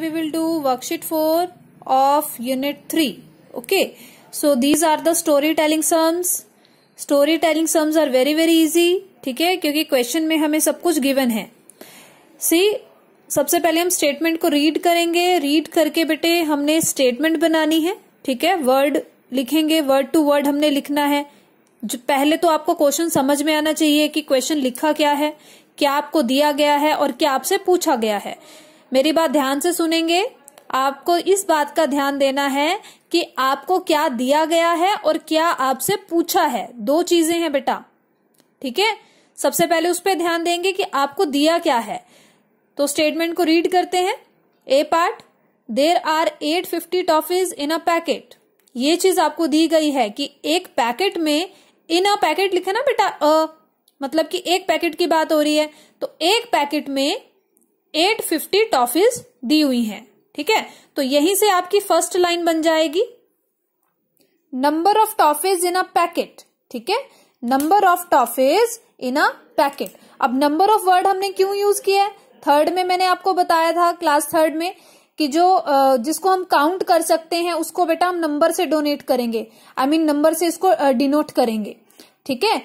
we will do worksheet four of unit three okay so these are the story telling sums story telling sums are very very easy ठीक है क्योंकि question में हमें सब कुछ given है सी सबसे पहले हम स्टेटमेंट को रीड करेंगे रीड करके बेटे हमने स्टेटमेंट बनानी है ठीक है वर्ड लिखेंगे वर्ड टू वर्ड हमने लिखना है जो पहले तो आपको क्वेश्चन समझ में आना चाहिए कि क्वेश्चन लिखा क्या है क्या आपको दिया गया है और क्या आपसे पूछा गया है मेरी बात ध्यान से सुनेंगे आपको इस बात का ध्यान देना है कि आपको क्या दिया गया है और क्या आपसे पूछा है दो चीजें हैं बेटा ठीक है सबसे पहले उस पर ध्यान देंगे कि आपको दिया क्या है तो स्टेटमेंट को रीड करते हैं a part there are eight fifty toffees in a packet ये चीज आपको दी गई है कि एक पैकेट में इन अ पैकेट लिखे ना बेटा अ मतलब कि एक पैकेट की बात हो रही है तो एक पैकेट में 850 टॉफीज दी हुई हैं ठीक है तो यहीं से आपकी फर्स्ट लाइन बन जाएगी number of toffees in a packet ठीक है number of toffees in a packet अब नंबर ऑफ वर्ड हमने क्यों यूज किया है थर्ड में मैंने आपको बताया था क्लास थर्ड में कि जो जिसको हम काउंट कर सकते हैं उसको बेटा हम नंबर से डोनेट करेंगे आई मीन नंबर से इसको डिनोट करेंगे ठीक है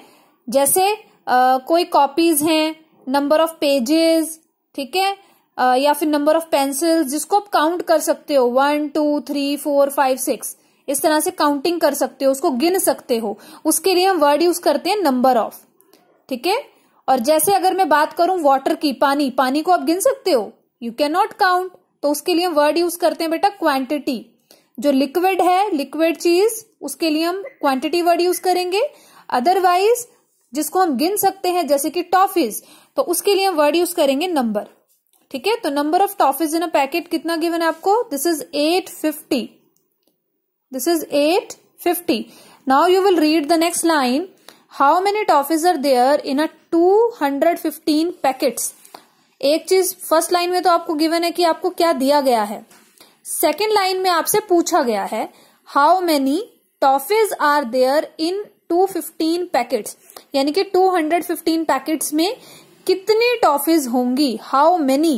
जैसे आ, कोई कॉपीज हैं नंबर ऑफ पेजेस ठीक है या फिर नंबर ऑफ पेंसिल्स जिसको आप काउंट कर सकते हो one two three four five six इस तरह से काउंटिंग कर सकते हो उसको गिन सकते हो उसके लिए हम वर्ड यूज करते हैं नंबर ऑफ ठीक है और जैसे अगर मैं बात करूं वाटर की पानी पानी को आप गिन सकते हो यू कैन नॉट काउंट तो उसके लिए हम वर्ड यूज करते हैं बेटा क्वांटिटी जो लिक्विड है लिक्विड चीज उसके लिए हम क्वांटिटी वर्ड यूज करेंगे अदरवाइज जिसको हम गिन सकते हैं जैसे कि टॉफिस तो उसके लिए हम वर्ड यूज करेंगे नंबर ठीक है तो number of toffees in a packet कितना गिवन है आपको this is eight fifty this is eight fifty now you will read the next line how many toffees are there in a two hundred fifteen packets एक चीज first line में तो आपको given है कि आपको क्या दिया गया है सेकेंड लाइन में आपसे पूछा गया है how many toffees are there in 215 packets यानी कि 215 पैकेट्स में कितनी टॉफिज होंगी हाउ मेनी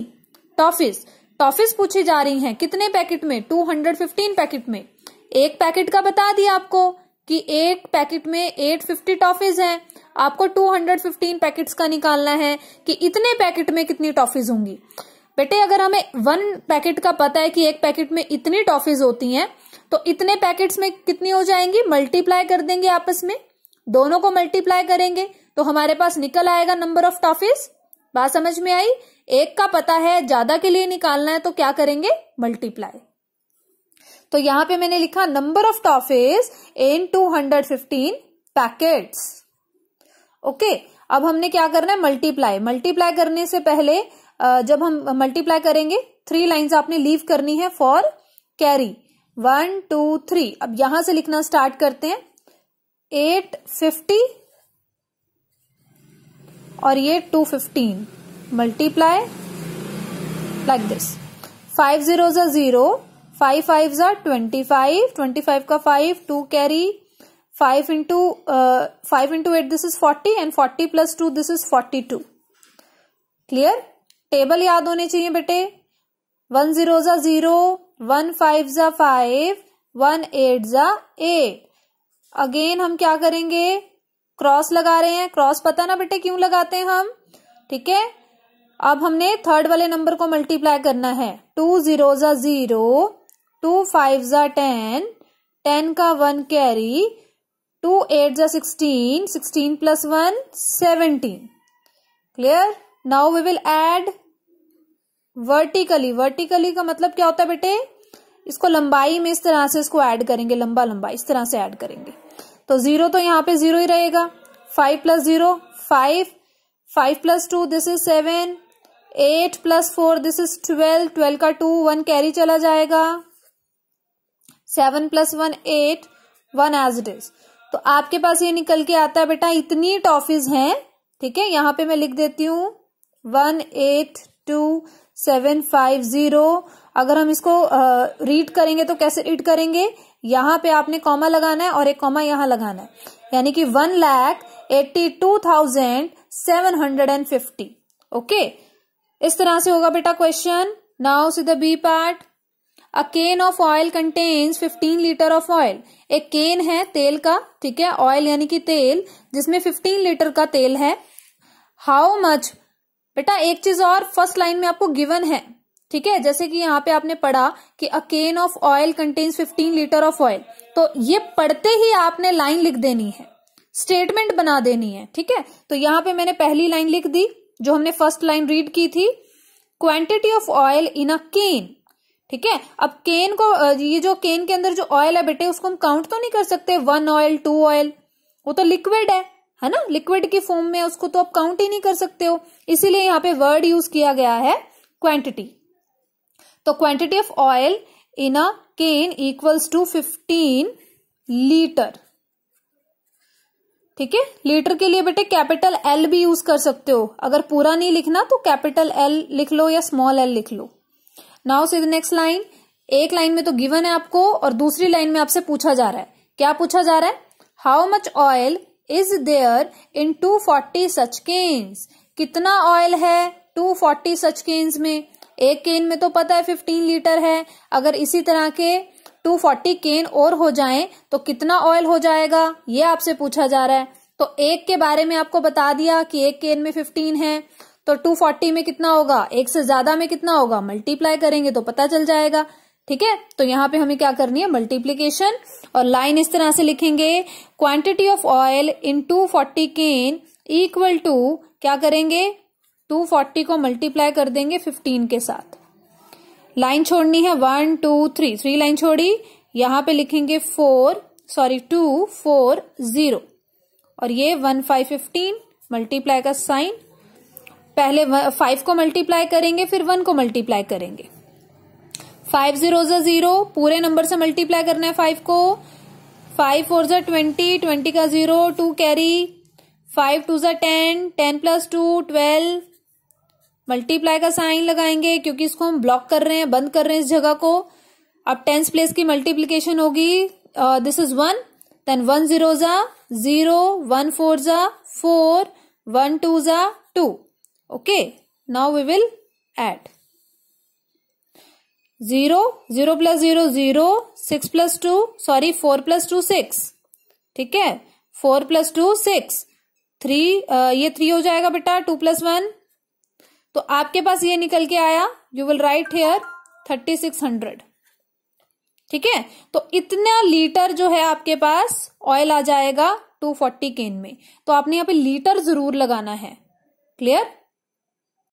टॉफिज टॉफिज पूछी जा रही हैं कितने पैकेट में 215 पैकेट में एक पैकेट का बता दिया आपको कि एक पैकेट में 850 टॉफीज है आपको 215 पैकेट्स का निकालना है कि इतने पैकेट में कितनी टॉफीज होंगी बेटे अगर हमें वन पैकेट का पता है कि एक पैकेट में इतनी टॉफीज होती हैं तो इतने पैकेट्स में कितनी हो जाएंगी मल्टीप्लाई कर देंगे आपस में दोनों को मल्टीप्लाई करेंगे तो हमारे पास निकल आएगा नंबर ऑफ टॉफिस बात समझ में आई एक का पता है ज्यादा के लिए निकालना है तो क्या करेंगे मल्टीप्लाई तो यहां पे मैंने लिखा number of toffees in two hundred fifteen packets okay अब हमने क्या करना है मल्टीप्लाई मल्टीप्लाई करने से पहले जब हम मल्टीप्लाई करेंगे थ्री लाइंस आपने लीव करनी है for carry one two three अब यहां से लिखना स्टार्ट करते हैं एट फिफ्टी और ये two fifteen multiply like this five zero zero five five ज़ा ट्वेंटी फाइव ट्वेंटी फाइव का five two carry five into five into eight this is forty and forty plus two this is forty two clear table याद होने चाहिए बेटे one zero ज़ा zero one five ज़ा five one eight ज़ा eight again हम क्या करेंगे क्रॉस लगा रहे हैं क्रॉस पता ना बेटे क्यों लगाते हैं हम ठीक है अब हमने थर्ड वाले नंबर को मल्टीप्लाई करना है टू जीरो जा जीरो टू फाइव जा टेन टेन का वन कैरी टू एट जा sixteen sixteen plus one seventeen clear now we will add vertically vertically का मतलब क्या होता है बेटे इसको लंबाई में इस तरह से इसको ऐड करेंगे लंबा लंबा इस तरह से ऐड करेंगे तो जीरो तो यहाँ पे जीरो ही रहेगा five plus zero five five plus two this is seven eight plus four this is twelve twelve का टू वन कैरी चला जाएगा seven plus one eight one as it is तो आपके पास ये निकल के आता है बेटा इतनी टॉफीज हैं ठीक है यहां पे मैं लिख देती हूं one eight two seven five zero अगर हम इसको रीड करेंगे तो कैसे रीड करेंगे यहाँ पे आपने कॉमा लगाना है और एक कॉमा यहाँ लगाना है यानी कि one lakh eighty two thousand seven hundred and fifty okay इस तरह से होगा बेटा question now see the B part a can of oil contains fifteen litre of oil एक केन है तेल का ठीक है ऑयल यानी कि तेल जिसमें फिफ्टीन लीटर का तेल है हाउ मच बेटा एक चीज और फर्स्ट लाइन में आपको गिवन है ठीक है जैसे कि यहाँ पे आपने पढ़ा कि a can of oil contains 15 litre of oil तो ये पढ़ते ही आपने लाइन लिख देनी है स्टेटमेंट बना देनी है ठीक है तो यहाँ पे मैंने पहली लाइन लिख दी जो हमने फर्स्ट लाइन रीड की थी quantity of oil in a can ठीक है अब केन को ये जो केन के अंदर जो ऑयल है बेटे उसको हम काउंट तो नहीं कर सकते वन ऑयल टू ऑयल वो तो लिक्विड है है ना लिक्विड की फॉर्म में उसको तो आप काउंट ही नहीं कर सकते हो इसीलिए यहाँ पे वर्ड यूज किया गया है क्वांटिटी तो quantity of oil in a can equals to 15 litre ठीक है लीटर के लिए बेटे कैपिटल एल भी यूज कर सकते हो अगर पूरा नहीं लिखना तो कैपिटल एल लिख लो या स्मॉल एल लिख लो now see the next line एक लाइन में तो गिवन है आपको और दूसरी लाइन में आपसे पूछा जा रहा है क्या पूछा जा रहा है how much oil is there in two forty such cans कितना ऑयल है टू फोर्टी सच केन्स में एक केन में तो पता है फिफ्टीन लीटर है अगर इसी तरह के टू फोर्टी केन और हो जाए तो कितना ऑयल हो जाएगा ये आपसे पूछा जा रहा है तो एक के बारे में आपको बता दिया कि एक केन में फिफ्टीन है तो टू फोर्टी में कितना होगा एक से ज्यादा में कितना होगा मल्टीप्लाई करेंगे तो पता चल जाएगा ठीक है तो यहाँ पे हमें क्या करनी है मल्टीप्लीकेशन और लाइन इस तरह से लिखेंगे quantity of oil in two forty can equal to क्या करेंगे 240 को मल्टीप्लाई कर देंगे 15 के साथ लाइन छोड़नी है one two three three line छोड़ी यहां पे लिखेंगे four sorry two four zero और ये वन फाइव फिफ्टीन मल्टीप्लाई का साइन पहले फाइव को मल्टीप्लाई करेंगे फिर वन को मल्टीप्लाई करेंगे फाइव जीरो जो जीरो पूरे नंबर से मल्टीप्लाई करना है फाइव को फाइव फोर जो ट्वेंटी ट्वेंटी का zero two carry five two जो ten ten plus two twelve multiply का साइन लगाएंगे क्योंकि इसको हम ब्लॉक कर रहे हैं बंद कर रहे हैं इस जगह को अब टेंस प्लेस की मल्टीप्लीकेशन होगी this is one then one zero जा जीरो वन फोर जा फोर वन टू जा two okay now we will add zero zero plus zero zero six plus two sorry four plus two six ठीक है four plus two six three ये three हो जाएगा बेटा two plus one तो आपके पास ये निकल के आया you will write here thirty six hundred ठीक है तो इतना लीटर जो है आपके पास ऑयल आ जाएगा टू फोर्टी केन में तो आपने यहां पे लीटर जरूर लगाना है क्लियर